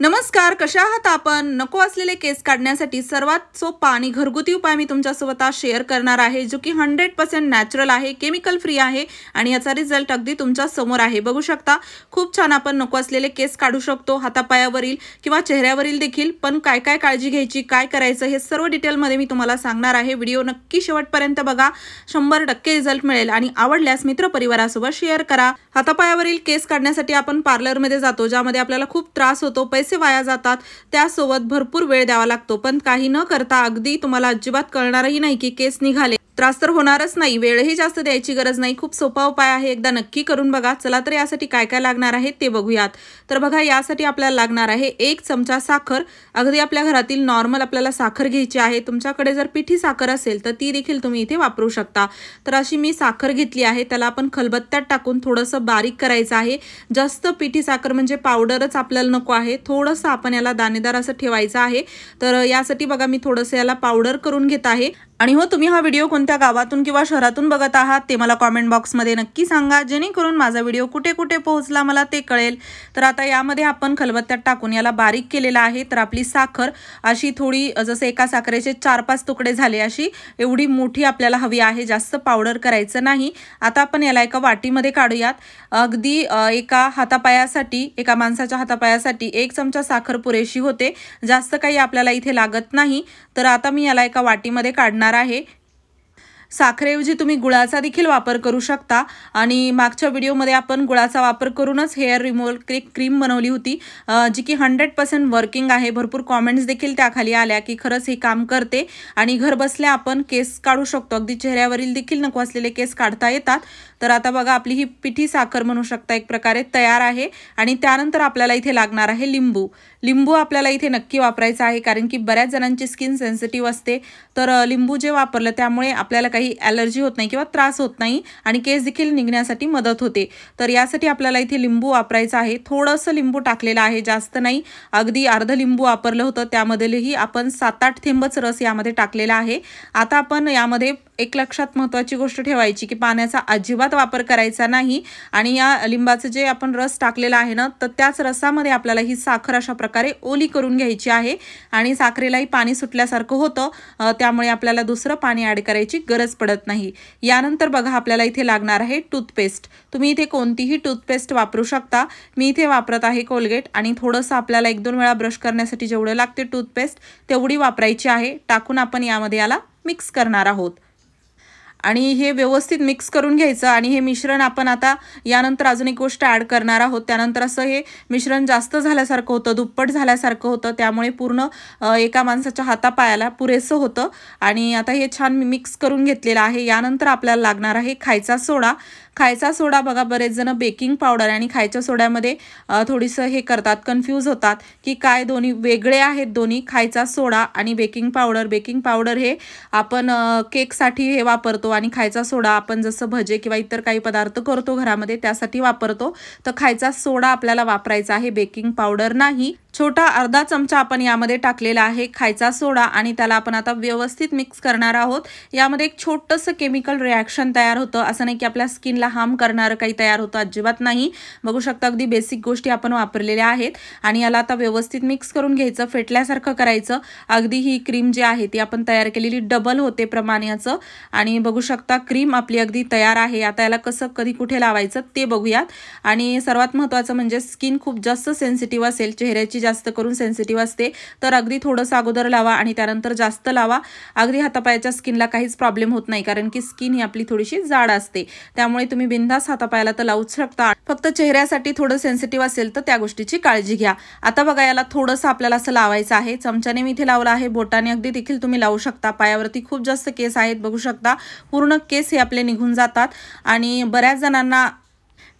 नमस्कार कशा आहात आपण नको असलेले केस काढण्यासाठी सर्वात सोपा आणि घरगुती उपाय मी तुमच्यासोबत आज शेअर करणार आहे जो की हंड्रेड पर्सेंट नॅचरल आहे केमिकल फ्री आहे आणि याचा रिझल्ट अगदी तुमच्या समोर आहे बघू शकता खूप छान आपण नको असलेले केस काढू शकतो हातापायावरील किंवा चेहऱ्यावरील देखील पण काय काय काळजी घ्यायची काय करायचं हे सर्व डिटेलमध्ये मी तुम्हाला सांगणार आहे व्हिडिओ नक्की शेवटपर्यंत बघा शंभर टक्के रिझल्ट मिळेल आणि आवडल्यास मित्रपरिवारासोबत शेअर करा हातापायावरील केस काढण्यासाठी आपण पार्लरमध्ये जातो ज्यामध्ये आपल्याला खूप त्रास होतो पैसे पैसे वाया जातात त्यासोबत भरपूर वेळ द्यावा लागतो पण काही न करता अगदी तुम्हाला अजिबात कळणारही नाही की केस निघाले त्रास तर होणारच नाही वेळही जास्त द्यायची गरज नाही खूप सोपा उपाय आहे एकदा नक्की करून बघा चला तर यासाठी काय काय लागणार आहे ते बघूयात तर बघा यासाठी आपल्याला लागणार आहे एक चमचा साखर अगदी आपल्या घरातील नॉर्मल आपल्याला साखर घ्यायची आहे तुमच्याकडे जर पिठी साखर असेल तर ती देखील तुम्ही इथे वापरू शकता तर अशी मी साखर घेतली आहे त्याला आपण खलबत्त्यात टाकून थोडंसं बारीक करायचं आहे जास्त पिठी साखर म्हणजे पावडरच आपल्याला नको आहे थोडं थोडंसं आपण याला दाणेदार असं ठेवायचं आहे तर यासाठी बघा मी थोडंसं याला पावडर करून घेत आहे आणि हो तुम्ही हा व्हिडिओ कोणत्या गावातून किंवा शहरातून बघत आहात ते मला कॉमेंट बॉक्समध्ये नक्की सांगा जेणेकरून माझा व्हिडिओ कुठे कुठे पोहोचला मला ते कळेल तर आता यामध्ये आपण खलबत्त्यात टाकून याला बारीक केलेला आहे तर आपली साखर अशी थोडी जसे एका साखरेचे चार पाच तुकडे झाले अशी एवढी मोठी आपल्याला हवी आहे जास्त पावडर करायचं नाही आता आपण याला एका वाटीमध्ये काढूयात अगदी एका हातापायासाठी एका माणसाच्या हातापायासाठी एक चमचा साखर पुरेशी होते जास्त काही आपल्याला इथे लागत नाही तर आता मी याला एका वाटीमध्ये काढणार होणार आहे साखरेऐवजी तुम्ही गुळाचा देखील वापर करू शकता आणि मागच्या व्हिडिओमध्ये आपण गुळाचा वापर करूनच हेअर रिमूव्हल क्रिक क्रीम बनवली होती जी की हंड्रेड पर्सेंट वर्किंग आहे भरपूर कॉमेंट्स देखील त्याखाली आल्या की खरंच हे काम करते आणि घर बसल्या आपण केस काढू शकतो अगदी चेहऱ्यावरील देखील नको असलेले केस काढता येतात तर आता बघा आपली ही पिठी साखर म्हणू शकता एक प्रकारे तयार आहे आणि त्यानंतर आपल्याला इथे लागणार आहे लिंबू लिंबू आपल्याला इथे नक्की वापरायचा आहे कारण की बऱ्याच जणांची स्किन सेन्सिटिव्ह असते तर लिंबू जे वापरलं त्यामुळे आपल्याला काही ॲलर्जी होत नाही किंवा त्रास होत नाही आणि केस देखील निघण्यासाठी मदत होते तर यासाठी आपल्याला इथे लिंबू वापरायचं आहे थोडंसं लिंबू टाकलेलं आहे जास्त नाही अगदी अर्ध लिंबू वापरलं होतं त्यामध्येही आपण सात आठ थेंबच रस यामध्ये टाकलेला आहे आता आपण यामध्ये एक लक्षात महत्त्वाची गोष्ट ठेवायची की पाण्याचा अजिबात वापर करायचा नाही आणि या लिंबाचं जे आपण रस टाकलेला आहे ना तर त्याच रसामध्ये आपल्याला ही साखर अशा प्रकारे ओली करून घ्यायची आहे आणि साखरेलाही पाणी सुटल्यासारखं होतं त्यामुळे आपल्याला दुसरं पाणी ॲड करायची गरज पडत नाही यानंतर बघा आपल्याला इथे लागणार आहे टूथपेस्ट तुम्ही इथे कोणतीही टूथपेस्ट वापरू शकता मी इथे वापरत आहे कोलगेट आणि थोडंसं आपल्याला एक दोन वेळा ब्रश करण्यासाठी जेवढं लागते टूथपेस्ट तेवढी वापरायची आहे टाकून आपण यामध्ये याला मिक्स करणार आहोत आणि हे व्यवस्थित मिक्स करून घ्यायचं आणि हे मिश्रण आपण आता यानंतर अजून एक गोष्ट ॲड करणार आहोत त्यानंतर असं हे मिश्रण जास्त झाल्यासारखं होतं दुप्पट झाल्यासारखं होतं त्यामुळे पूर्ण एका माणसाच्या हातापायाला पुरेसं होतं आणि आता हे छान मिक्स करून घेतलेलं आहे यानंतर आपल्याला लागणार आहे खायचा सोडा खायचा सोडा बघा बरेच जण बेकिंग पावडर आणि खायच्या सोड्यामध्ये थोडीसं हे करतात कन्फ्यूज होतात की काय दोन्ही वेगळे आहेत दोन्ही खायचा सोडा आणि बेकिंग पावडर बेकिंग पावडर हे आपण केकसाठी हे वापरतो आणि खायचा सोडा आपण जसं भजे किंवा इतर काही पदार्थ करतो घरामध्ये त्यासाठी वापरतो तर खायचा सोडा आपल्याला वापरायचा आहे बेकिंग पावडर नाही छोटा अर्धा चमचा आपण यामध्ये टाकलेला आहे खायचा सोडा आणि त्याला आपण आता व्यवस्थित मिक्स करणार आहोत यामध्ये एक छोटंसं केमिकल रिॲक्शन तयार होतं असं नाही की आपल्या स्किनला आपल्याला हार्म करणारं काही तयार होतं अजिबात नाही बघू शकता अगदी बेसिक गोष्टी आपण वापरलेल्या आहेत आणि याला आता व्यवस्थित मिक्स करून घ्यायचं फेटल्यासारखं करायचं अगदी ही क्रीम जी आहे ती आपण तयार केलेली डबल होते प्रमाणाचं आणि बघू शकता क्रीम आपली अगदी तयार आहे आता याला कसं कधी कुठे लावायचं ते बघूयात आणि सर्वात महत्त्वाचं म्हणजे स्किन खूप जास्त सेन्सिटिव्ह असेल चेहऱ्याची जास्त करून सेन्सिटिव्ह असते तर अगदी थोडंसं अगोदर लावा आणि त्यानंतर जास्त लावा अगदी हातापायाच्या स्किनला काहीच प्रॉब्लेम होत नाही कारण की स्किन ही आपली थोडीशी जाड असते त्यामुळे तुम्ही बिंदास हातापायाला तर लावूच शकता फक्त चेहऱ्यासाठी थोडं सेन्सिटिव्ह असेल तर त्या गोष्टीची काळजी घ्या आता बघा याला थोडंसं आपल्याला असं लावायचं आहे चमच्याने मी इथे लावला आहे बोटाने अगदी देखील तुम्ही लावू शकता पायावरती खूप जास्त केस आहेत बघू शकता पूर्ण केस हे आपले निघून जातात आणि बऱ्याच जणांना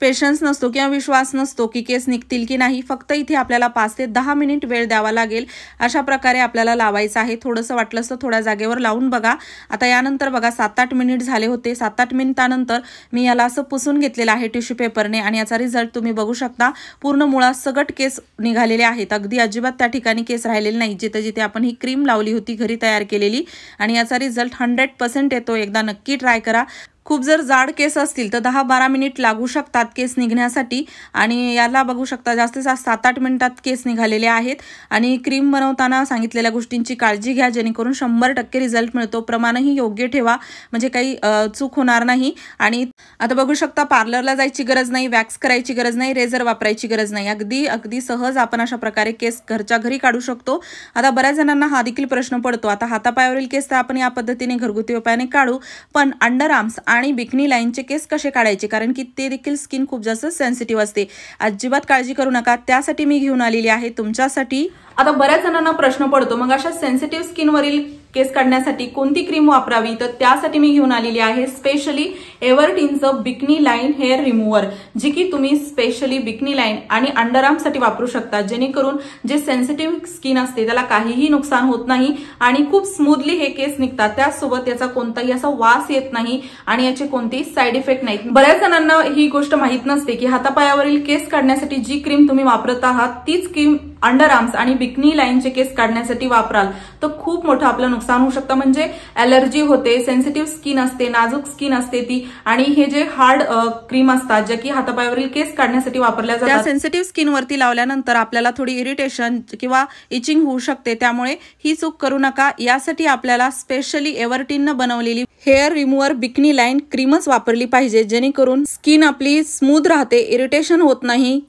पेशन्स नसतो किंवा विश्वास नसतो की केस निघतील की नाही फक्त इथे आपल्याला पाच ते दहा मिनिट वेळ द्यावा लागेल अशा प्रकारे आपल्याला लावायचं आहे थोडंसं वाटलं असतं थोड्या जागेवर लावून बघा आता यानंतर बघा सात आठ मिनिट झाले होते सात आठ मिनिटानंतर मी याला असं पुसून घेतलेलं आहे टिश्यू पेपरने आणि याचा रिझल्ट तुम्ही बघू शकता पूर्ण सगट केस निघालेले आहेत अगदी अजिबात त्या ठिकाणी केस राहिलेले नाही जिथे जिथे आपण ही क्रीम लावली होती घरी तयार केलेली आणि याचा रिझल्ट हंड्रेड पर्सेंट येतो एकदा नक्की ट्राय करा खूप जर जाड केस असतील तर दहा बारा मिनिट लागू शकतात केस निघण्यासाठी आणि याला बघू शकता जास्तीत जास्त सात आठ मिनिटात केस निघालेले आहेत आणि क्रीम बनवताना सांगितलेल्या गोष्टींची काळजी घ्या जेणेकरून शंभर टक्के रिझल्ट मिळतो प्रमाणही योग्य ठेवा म्हणजे काही चूक होणार नाही आणि आता बघू शकता पार्लरला जायची गरज नाही वॅक्स करायची गरज नाही रेझर वापरायची गरज नाही अगदी अगदी सहज आपण अशा प्रकारे केस घरच्या घरी काढू शकतो आता बऱ्याच जणांना हा देखील प्रश्न पडतो आता हातापायावरील केस तर आपण या पद्धतीने घरगुती उपायाने काढू पण अंडर आर्म्स आणि बिकनी लाईनचे केस कसे काढायचे कारण की ते देखील स्किन खूप जास्त सेन्सिटिव्ह असते अजिबात काळजी करू नका त्यासाठी मी घेऊन आलेली आहे तुमच्यासाठी आता बऱ्याच जणांना प्रश्न पडतो मग अशा सेन्सिटिव्ह स्किनवरील केस काढण्यासाठी कोणती क्रीम वापरावी तर त्यासाठी मी घेऊन आलेली आहे स्पेशली एव्हरटीनचं बिकनी लाईन हेअर रिमूव्हर जी की तुम्ही स्पेशली बिकनी लाईन आणि अंडरआर्मसाठी वापरू शकता जेणेकरून जे सेन्सिटिव्ह स्किन असते त्याला काहीही नुकसान होत नाही आणि खूप स्मूथली हे केस निघतात त्याचसोबत याचा कोणताही असा वास येत नाही आणि याचे कोणतेही साईड इफेक्ट नाहीत बऱ्याच जणांना ही गोष्ट माहीत नसते की हातापायावरील केस काढण्यासाठी जी क्रीम तुम्ही वापरत आहात तीच क्रीम अंडर आर्म्स आणि बिकनी लाईनचे केस काढण्यासाठी वापराल तर खूप मोठं आपलं नुकसान होऊ शकतं म्हणजे अलर्जी होते सेन्सिटिव्ह स्किन असते नाजूक स्किन असते ती आणि हे जे हार्ड क्रीम असतात जे की हातापायावरील केस काढण्यासाठी वापरल्या जातात सेन्सिटिव्ह वरती लावल्यानंतर आपल्याला थोडी इरिटेशन किंवा इचिंग होऊ शकते त्यामुळे ही चूक करू नका यासाठी आपल्याला स्पेशली एव्हरटीननं बनवलेली हेअर रिमूव्हर बिकनी लाईन क्रीमच वापरली पाहिजे जेणेकरून स्किन आपली स्मूथ राहते इरिटेशन होत नाही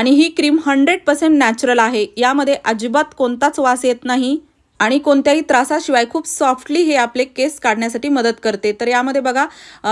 आणि ही क्रीम हंड्रेड पर्सेंट नॅचरल आहे यामध्ये अजिबात कोणताच वास येत नाही आणि कोणत्याही त्रासाशिवाय खूप सॉफ्टली हे आपले केस काढण्यासाठी मदत करते तर यामध्ये बघा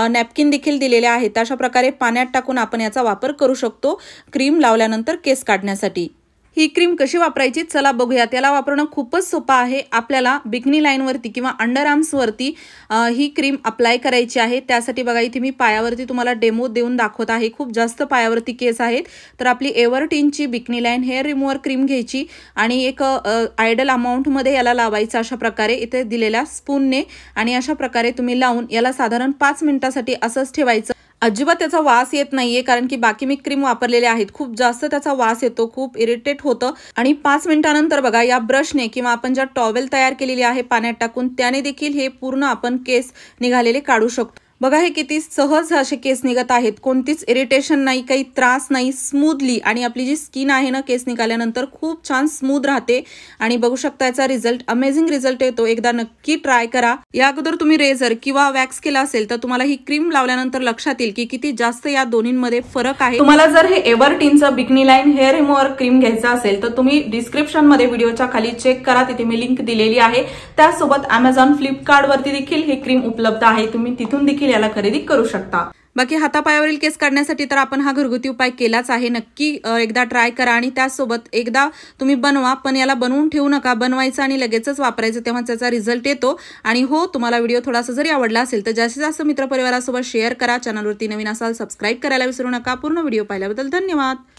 नॅपकिन देखील दिलेले आहेत अशा प्रकारे पाण्यात टाकून आपण याचा वापर करू शकतो क्रीम लावल्यानंतर केस काढण्यासाठी ही क्रीम कशी वापरायची चला बघूया त्याला वापरणं खूपच सोपं आहे आपल्याला बिकनी लाईनवरती किंवा अंडर आर्म्सवरती ही क्रीम अप्लाय करायची आहे त्यासाठी बघा इथे मी पायावरती तुम्हाला डेमो देऊन दाखवत आहे खूप जास्त पायावरती केस आहेत तर आपली एव्हरटीनची bikini line hair remover cream घ्यायची आणि एक आयडल अमाऊंटमध्ये याला लावायचं अशा प्रकारे इथे दिलेल्या स्पूनने आणि अशा प्रकारे तुम्ही लावून याला साधारण पाच मिनिटासाठी असंच ठेवायचं अजिबात त्याचा वास येत नाहीये कारण की बाकी मी क्रीम वापरलेले आहेत खूप जास्त त्याचा वास येतो खूप इरिटेट होतं आणि पाच मिनिटानंतर बघा या ब्रशने किंवा आपण ज्या टॉवेल तयार केलेली आहे पाण्यात टाकून त्याने देखील हे पूर्ण आपण केस निघालेले काढू शकतो बघा हे किती सहज असे केस निघत आहेत कोणतीच इरिटेशन नाही काही त्रास नाही स्मूथली आणि आपली जी स्किन आहे ना केस निघाल्यानंतर खूप छान स्मूथ राहते आणि बघू शकता याचा रिझल्ट अमेझिंग रिझल्ट येतो एकदा नक्की ट्राय करा या अगोदर तुम्ही रेझर किंवा वॅक्स केला असेल तर तुम्हाला ही क्रीम लावल्यानंतर लक्षात येईल की किती जास्त या दोन्हीमध्ये फरक आहे तुम्हाला जर हे एव्हरटीनचं bikini line hair remover cream घ्यायचं असेल तर तुम्ही डिस्क्रिप्शन मध्ये व्हिडिओच्या खाली चेक करा तिथे मी लिंक दिलेली आहे त्यासोबत अमेझॉन फ्लिपकार्टवरती देखील ही क्रीम उपलब्ध आहे तुम्ही तिथून देखील याला खरेदी करू शकता बाकी हातापायावरील केस काढण्यासाठी तर आपण हा घरगुती उपाय केलाच आहे नक्की एकदा ट्राय करा आणि त्यासोबत एकदा तुम्ही बनवा पण याला बनवून ठेवू नका बनवायचं आणि लगेचच वापरायचं तेव्हा त्याचा रिझल्ट येतो आणि हो तुम्हाला व्हिडिओ थोडासा जरी आवडला असेल तर जास्तीत जास्त मित्रपरिवारासोबत शेअर करा चॅनलवरती नवीन असाल सबस्क्राईब करायला विसरू नका पूर्ण व्हिडिओ पाहिल्याबद्दल धन्यवाद